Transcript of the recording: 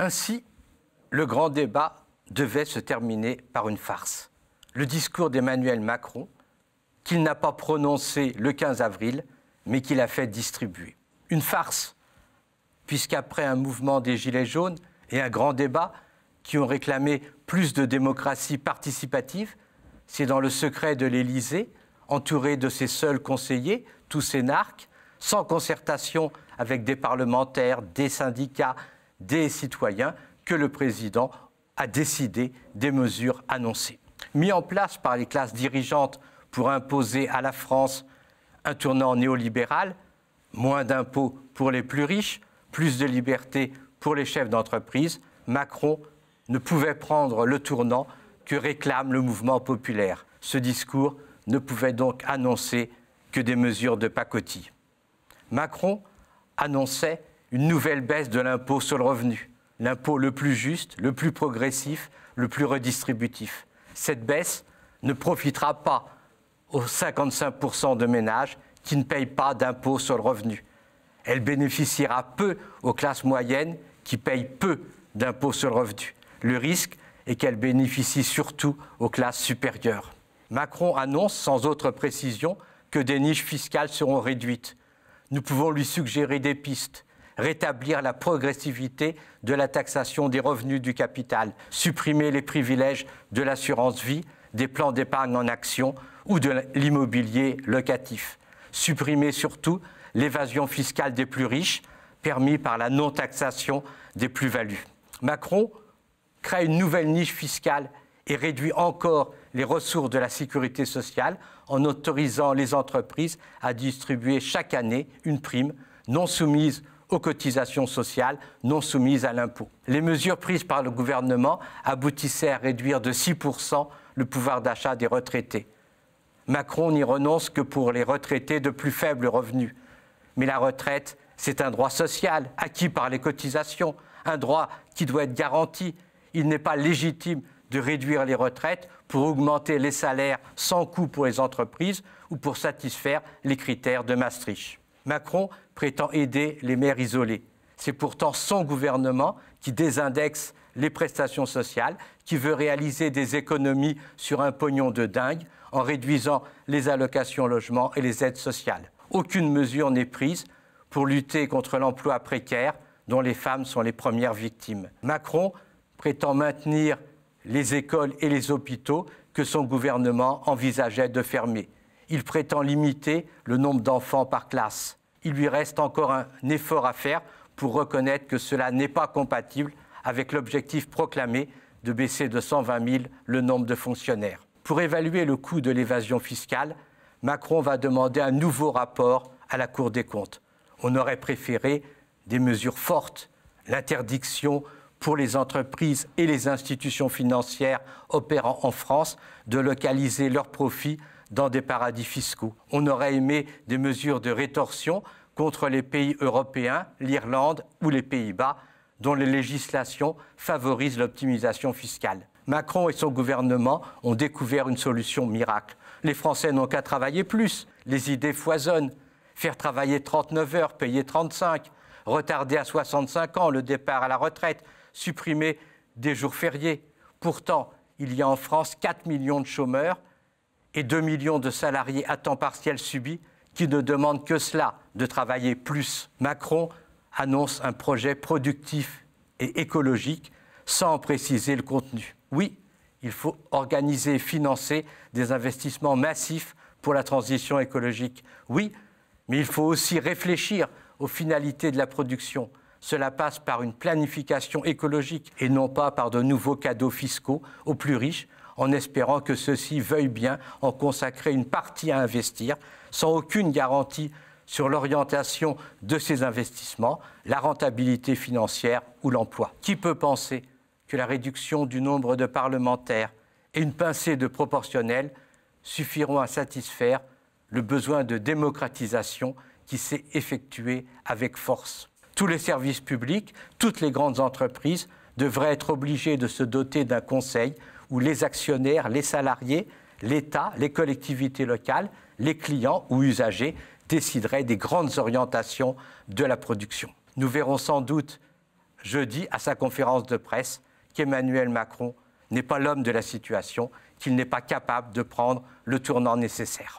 Ainsi, le grand débat devait se terminer par une farce. Le discours d'Emmanuel Macron, qu'il n'a pas prononcé le 15 avril, mais qu'il a fait distribuer. Une farce, puisqu'après un mouvement des Gilets jaunes et un grand débat qui ont réclamé plus de démocratie participative, c'est dans le secret de l'Élysée, entouré de ses seuls conseillers, tous ces sans concertation avec des parlementaires, des syndicats, des citoyens que le président a décidé des mesures annoncées. Mis en place par les classes dirigeantes pour imposer à la France un tournant néolibéral, moins d'impôts pour les plus riches, plus de liberté pour les chefs d'entreprise, Macron ne pouvait prendre le tournant que réclame le mouvement populaire. Ce discours ne pouvait donc annoncer que des mesures de pacotille. Macron annonçait une nouvelle baisse de l'impôt sur le revenu, l'impôt le plus juste, le plus progressif, le plus redistributif. Cette baisse ne profitera pas aux 55% de ménages qui ne payent pas d'impôt sur le revenu. Elle bénéficiera peu aux classes moyennes qui payent peu d'impôt sur le revenu. Le risque est qu'elle bénéficie surtout aux classes supérieures. Macron annonce, sans autre précision, que des niches fiscales seront réduites. Nous pouvons lui suggérer des pistes rétablir la progressivité de la taxation des revenus du capital, supprimer les privilèges de l'assurance vie, des plans d'épargne en action ou de l'immobilier locatif, supprimer surtout l'évasion fiscale des plus riches, permis par la non-taxation des plus-values. Macron crée une nouvelle niche fiscale et réduit encore les ressources de la sécurité sociale en autorisant les entreprises à distribuer chaque année une prime non soumise aux cotisations sociales non soumises à l'impôt. Les mesures prises par le gouvernement aboutissaient à réduire de 6% le pouvoir d'achat des retraités. Macron n'y renonce que pour les retraités de plus faibles revenus. Mais la retraite, c'est un droit social acquis par les cotisations, un droit qui doit être garanti. Il n'est pas légitime de réduire les retraites pour augmenter les salaires sans coût pour les entreprises ou pour satisfaire les critères de Maastricht. Macron prétend aider les mères isolées. C'est pourtant son gouvernement qui désindexe les prestations sociales, qui veut réaliser des économies sur un pognon de dingue en réduisant les allocations logement et les aides sociales. Aucune mesure n'est prise pour lutter contre l'emploi précaire dont les femmes sont les premières victimes. Macron prétend maintenir les écoles et les hôpitaux que son gouvernement envisageait de fermer. Il prétend limiter le nombre d'enfants par classe il lui reste encore un effort à faire pour reconnaître que cela n'est pas compatible avec l'objectif proclamé de baisser de 120 000 le nombre de fonctionnaires. Pour évaluer le coût de l'évasion fiscale, Macron va demander un nouveau rapport à la Cour des comptes. On aurait préféré des mesures fortes, l'interdiction pour les entreprises et les institutions financières opérant en France de localiser leurs profits dans des paradis fiscaux. On aurait aimé des mesures de rétorsion contre les pays européens, l'Irlande ou les Pays-Bas, dont les législations favorisent l'optimisation fiscale. Macron et son gouvernement ont découvert une solution miracle. Les Français n'ont qu'à travailler plus, les idées foisonnent. Faire travailler 39 heures, payer 35, retarder à 65 ans le départ à la retraite, supprimer des jours fériés. Pourtant, il y a en France 4 millions de chômeurs, et 2 millions de salariés à temps partiel subis qui ne demandent que cela, de travailler plus. Macron annonce un projet productif et écologique sans préciser le contenu. Oui, il faut organiser et financer des investissements massifs pour la transition écologique. Oui, mais il faut aussi réfléchir aux finalités de la production. Cela passe par une planification écologique et non pas par de nouveaux cadeaux fiscaux aux plus riches en espérant que ceux-ci veuillent bien en consacrer une partie à investir, sans aucune garantie sur l'orientation de ces investissements, la rentabilité financière ou l'emploi. Qui peut penser que la réduction du nombre de parlementaires et une pincée de proportionnel suffiront à satisfaire le besoin de démocratisation qui s'est effectué avec force. Tous les services publics, toutes les grandes entreprises devraient être obligés de se doter d'un conseil où les actionnaires, les salariés, l'État, les collectivités locales, les clients ou usagers décideraient des grandes orientations de la production. Nous verrons sans doute jeudi à sa conférence de presse qu'Emmanuel Macron n'est pas l'homme de la situation, qu'il n'est pas capable de prendre le tournant nécessaire.